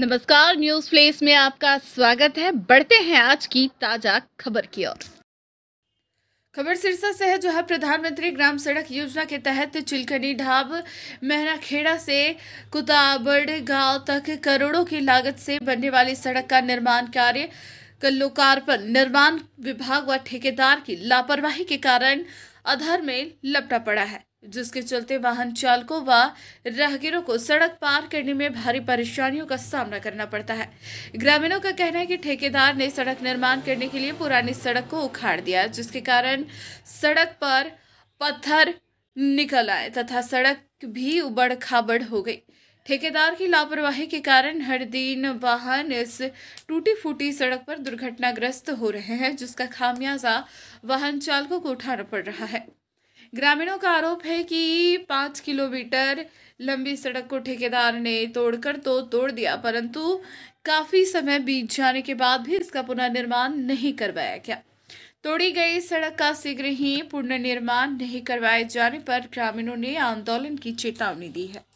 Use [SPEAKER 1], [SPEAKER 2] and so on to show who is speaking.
[SPEAKER 1] नमस्कार news place में आपका स्वागत है बढ़ते हैं आज की ताजा खबर की ओर खबर सिरसा से है जहां प्रधानमंत्री ग्राम सड़क योजना के तहत चिलकनी ढाब मेहराखेड़ा से कुताबड़ गांव तक करोड़ों की लागत से बनने वाली सड़क का निर्माण कार्य का लोकार्पण निर्माण विभाग व ठेकेदार की लापरवाही के कारण अधर में लपटा पड़ा है जिसके चलते वाहन चालकों व वा राहगीरों को सड़क पार करने में भारी परेशानियों का सामना करना पड़ता है ग्रामीणों का कहना है कि ठेकेदार ने सड़क निर्माण करने के लिए पुरानी सड़क को उखाड़ दिया जिसके कारण सड़क पर पत्थर निकल आए तथा सड़क भी उबड़ खाबड़ हो गई ठेकेदार की लापरवाही के कारण हर दिन वाहन इस टूटी फूटी सड़क पर दुर्घटनाग्रस्त हो रहे हैं जिसका खामियाजा वाहन चालकों को उठाना पड़ रहा है ग्रामीणों का आरोप है कि पाँच किलोमीटर लंबी सड़क को ठेकेदार ने तोड़कर तो तोड़ दिया परंतु काफ़ी समय बीत जाने के बाद भी इसका पुनर्निर्माण नहीं करवाया गया तोड़ी गई सड़क का शीघ्र ही पुनर्निर्माण नहीं करवाए जाने पर ग्रामीणों ने आंदोलन की चेतावनी दी है